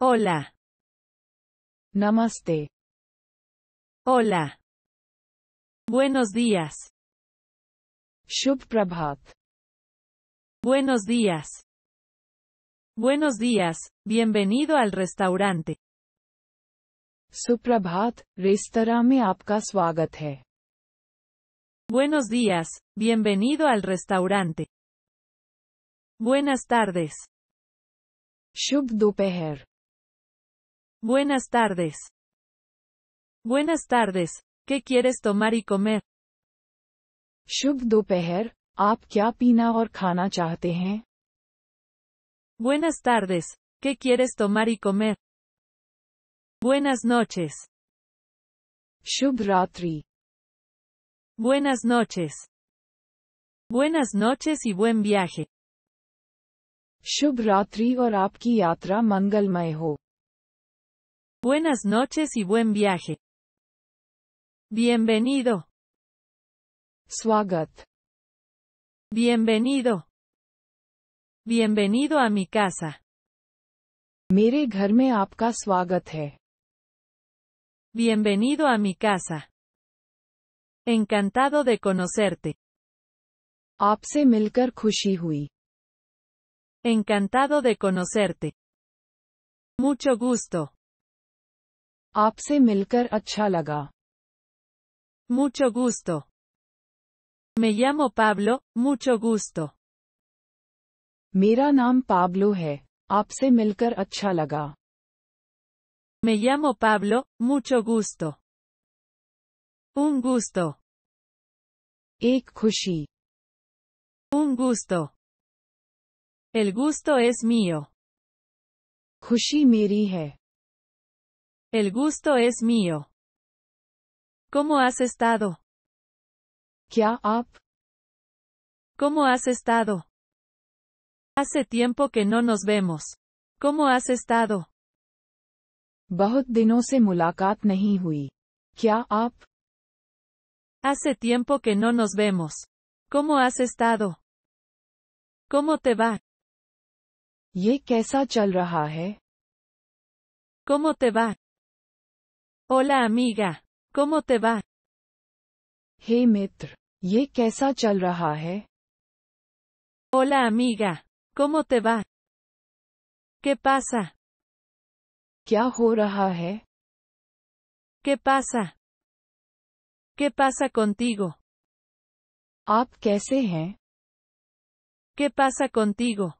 Hola. Namaste. Hola. Buenos días. Shubh Prabhat. Buenos días. Buenos días, bienvenido al restaurante. Suprabhat, restaurant me apka Buenos días, bienvenido al restaurante. Buenas tardes. Shubh Buenas tardes. Buenas tardes. ¿Qué quieres tomar y comer? Shubh Buenas tardes. ¿Qué quieres tomar y comer? Buenas noches. Shubh Ratri. Buenas noches. Buenas noches y buen viaje. Shubh ratri Buenas noches y buen viaje. Bienvenido. Swagat. Bienvenido. Bienvenido a mi casa. mire ghar mein Bienvenido a mi casa. Encantado de conocerte. apse milkar khushi Encantado de conocerte. Mucho gusto. Apse achalaga. Mucho gusto. Me llamo Pablo, mucho gusto. मेरा Pablo Pablo apse milker मिलकर अच्छा Me llamo Pablo, mucho gusto. Un gusto. ik kushi Un gusto. El gusto es mío. kushi मेरी el gusto es mío. ¿Cómo has estado? ¿Qué ¿Cómo has estado? Hace tiempo que no nos vemos. ¿Cómo has estado? ¿Qué Hace tiempo que no nos vemos. ¿Cómo has estado? ¿Cómo te va? Ye कैसा ¿Cómo te va? Hola amiga, ¿cómo te va? Hola amiga, ¿cómo te va? ¿Qué pasa? ¿Qué ¿Qué pasa? ¿Qué pasa contigo? ¿Qué pasa contigo?